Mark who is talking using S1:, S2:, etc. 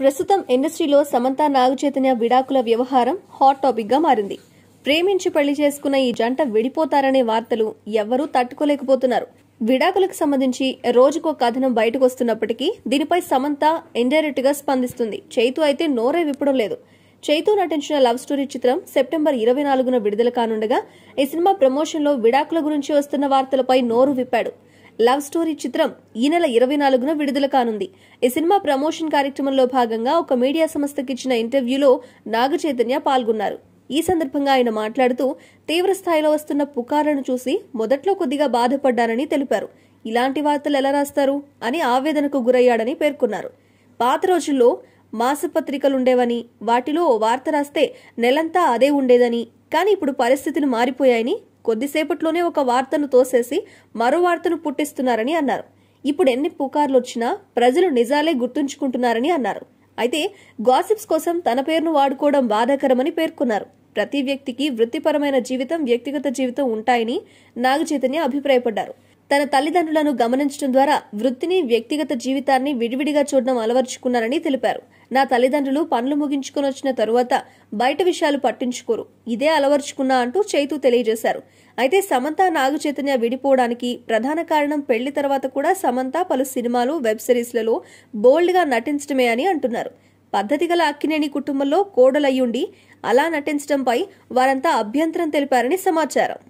S1: ప్రస్తుతం ఇండస్ట్రీలో సమంత నాగచైతన్య విడాకుల వ్యవహారం హాట్ టాపిక్గా మారింది ప్రేమించి పెళ్లి చేసుకున్న ఈ జంట విడిపోతారనే వార్తలు ఎవరూ తట్టుకోలేకపోతున్నారు విడాకులకు సంబంధించి రోజుకో కథనం బయటకు వస్తున్నప్పటికీ దీనిపై సమంత ఇండైరెక్ట్ గా స్పందిస్తుంది చైతు అయితే నోరే విప్పడం లేదు చైతు నటించిన లవ్ స్టోరీ చిత్రం సెప్టెంబర్ ఇరవై నాలుగున విడుదల కానుండగా ఈ సినిమా ప్రమోషన్లో విడాకుల గురించి వస్తున్న వార్తలపై నోరు విప్పాడు లవ్ స్టోరీ చిత్రం ఈ నెల ఇరవై నాలుగున విడుదల కానుంది ఈ సినిమా ప్రమోషన్ కార్యక్రమంలో భాగంగా ఒక మీడియా సంస్థకిచ్చిన ఇంటర్వ్యూలో నాగ చైతన్య పాల్గొన్నారు ఈ సందర్భంగా ఆయన మాట్లాడుతూ తీవ్ర స్థాయిలో వస్తున్న పుకార్లను చూసి మొదట్లో కొద్దిగా బాధపడ్డానని తెలిపారు ఇలాంటి వార్తలు ఎలా రాస్తారు అని ఆవేదనకు గురయ్యాడని పేర్కొన్నారు పాత రోజుల్లో మాసపత్రికలుండేవని వాటిలో వార్త రాస్తే నెలంతా అదే ఉండేదని కానీ ఇప్పుడు పరిస్థితులు మారిపోయాయని కొద్దిసేపట్లోనే ఒక వార్తను తోసేసి మరో వార్తను పుట్టిస్తున్నారని అన్నారు ఇప్పుడు ఎన్ని పుకార్లు వచ్చినా ప్రజలు నిజాలే గుర్తుంచుకుంటున్నారని అన్నారు అయితే గాసిప్స్ కోసం తన పేరును వాడుకోవడం బాధాకరమని పేర్కొన్నారు ప్రతి వ్యక్తికి వృత్తిపరమైన జీవితం వ్యక్తిగత జీవితం ఉంటాయని నాగచైతన్య అభిప్రాయపడ్డారు తన తల్లిదండ్రులను గమనించడం ద్వారా వృత్తిని వ్యక్తిగత జీవితాన్ని విడివిడిగా చూడడం అలవర్చుకున్నారని తెలిపారు నా తల్లిదండ్రులు పనులు ముగించుకుని వచ్చిన తరువాత బయట విషయాలు పట్టించుకోరు ఇదే అలవర్చుకున్నా అంటూ చైతూ తెలియజేశారు అయితే సమంత నాగు చైతన్య విడిపోవడానికి ప్రధాన కారణం పెళ్లి తర్వాత కూడా సమంత పలు సినిమాలు వెబ్ సిరీస్లలో బోల్డ్గా నటించడమే అని అంటున్నారు పద్ధతి గల అక్కినేని కుటుంబంలో కోడలయ్యుండి అలా నటించడంపై వారంతా అభ్యంతరం తెలిపారని సమాచారం